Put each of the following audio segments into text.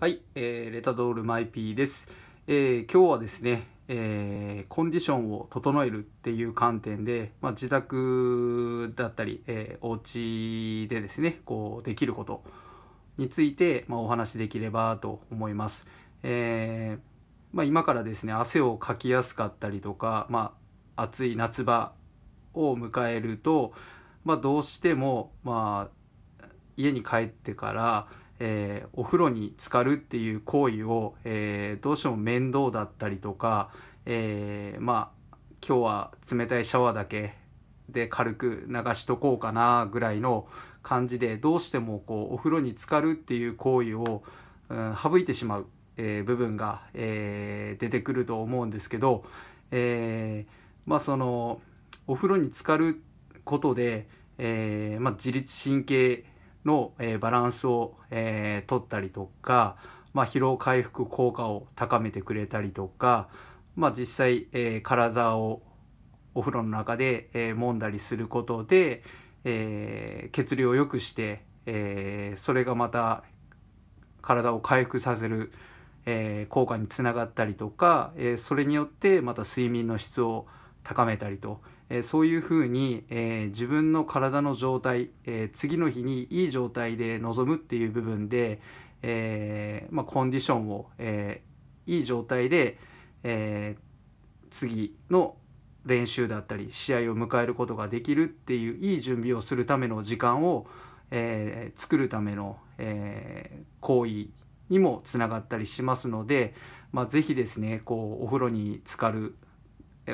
はい、えー、レタドールマイピーです、えー、今日はですね、えー、コンディションを整えるっていう観点で、まあ、自宅だったり、えー、お家でですねこうできることについて、まあ、お話しできればと思います、えーまあ、今からですね汗をかきやすかったりとか、まあ、暑い夏場を迎えると、まあ、どうしても、まあ、家に帰ってからえー、お風呂に浸かるっていう行為を、えー、どうしても面倒だったりとか、えー、まあ今日は冷たいシャワーだけで軽く流しとこうかなぐらいの感じでどうしてもこうお風呂に浸かるっていう行為を、うん、省いてしまう、え部分が、え出てくると思うんですけど、えまあそのお風呂に浸かることで、えまあ、自律神経の、えー、バランスを、えー、取ったりとか、まあ、疲労回復効果を高めてくれたりとか、まあ、実際、えー、体をお風呂の中で、えー、揉んだりすることで、えー、血流を良くして、えー、それがまた体を回復させる、えー、効果につながったりとか、えー、それによってまた睡眠の質を高めたりと、えー、そういうふうに、えー、自分の体の状態、えー、次の日にいい状態で臨むっていう部分で、えまあ、コンディションを、えいい状態で、え次の練習だったり試合を迎えることができるっていういい準備をするための時間を、え作るための、え行為にもつながったりしますので、まあ、ぜひですねこうお風呂に浸かる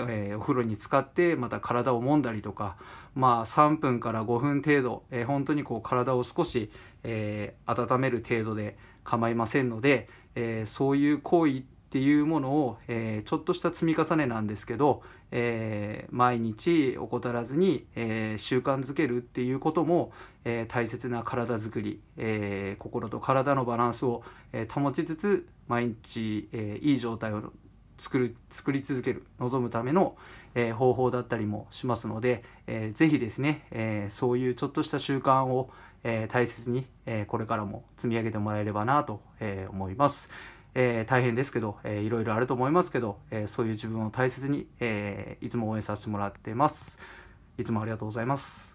えー、お風呂に浸かってまた体を揉んだりとか、まあ、3分から5分程度、えー、本当にこう体を少し、えー、温める程度で構いませんので、えそういう行為っていうものを、えちょっとした積み重ねなんですけど、え毎日怠らずに、え習慣づけるっていうことも、え大切な体づくり、え心と体のバランスを、え保ちつつ毎日、えいい状態を作る作り続ける望むための、えー、方法だったりもしますので、えー、ぜひですね、えー、そういうちょっとした習慣を、えー、大切に、えこれからも積み上げてもらえればなと、え思います。え大変ですけど、えー、いろいろあると思いますけど、えそういう自分を大切に、えいつも応援させてもらってます。いつもありがとうございます。